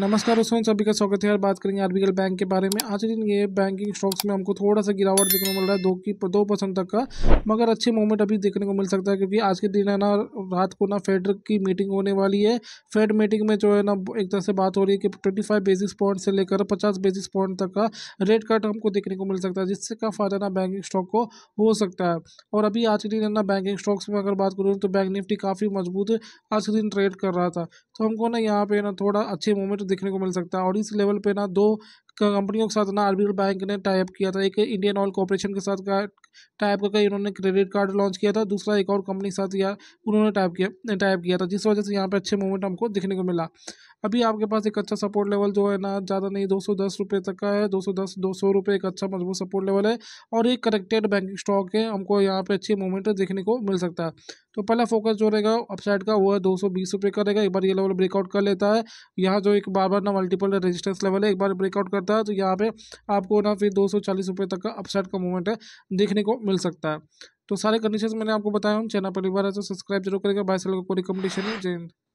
नमस्कार दोस्तों सभी का स्वागत है यार बात करेंगे आरबीएल बैंक के बारे में आज दिन ये बैंकिंग स्टॉक्स में हमको थोड़ा सा गिरावट देखने को मिल रहा है दो की दो परसेंट तक का मगर अच्छे मोमेंट अभी देखने को मिल सकता है क्योंकि आज के दिन है ना रात को ना फेड की मीटिंग होने वाली है फेड मीटिंग में जो है ना एक तरह से बात हो रही है कि ट्वेंटी बेसिस पॉइंट से लेकर पचास बेसिस पॉइंट तक का रेट कट हमको देखने को मिल सकता है जिससे का फायदा ना बैंकिंग स्टॉक को हो सकता है और अभी आज के दिन है ना बैंकिंग स्टॉक्स में अगर बात करूँ तो बैंक निफ्टी काफ़ी मजबूत आज के दिन ट्रेड कर रहा था तो हमको ना यहाँ पे ना थोड़ा अच्छे मूवमेंट देखने को मिल सकता है और इस लेवल पे ना दो कंपनियों के साथ ना आरबीएल बैंक ने टाइप किया था एक इंडियन ऑयल कॉरपोरेशन के साथ टाइप करके इन्होंने क्रेडिट कार्ड लॉन्च किया था दूसरा एक और कंपनी के साथ या उन्होंने टाइप किया टाइप किया था जिस वजह से यहाँ पे अच्छे मूवमेंट हमको देखने को मिला अभी आपके पास एक अच्छा सपोर्ट लेवल जो है ना ज़्यादा नहीं दो सौ दस रुपये तक का है दो सौ दस दो सौ रुपये एक अच्छा मजबूत सपोर्ट लेवल है और एक करेक्टेड बैंकिंग स्टॉक है हमको यहाँ पे अच्छे मूवमेंट देखने को मिल सकता है तो पहला फोकस जो रहेगा अपसाइड का वो है दो सौ बीस रुपये का रहेगा एक बार ये लेवल ब्रेकआउट कर लेता है यहाँ जो एक बार बार ना मल्टीपल रेजिस्टेंस लेवल है एक बार ब्रेकआउट करता है तो यहाँ पे आपको ना फिर दो सौ चालीस रुपये तक का अपसाइड का मूवमेंट है देखने को मिल सकता है तो सारे कंडीशन मैंने आपको बताया हूँ चैनल पर बार है तो सब्सक्राइब जरूर करेगा बाय सेल का कोई रिकमेंडेशन है जय हिंद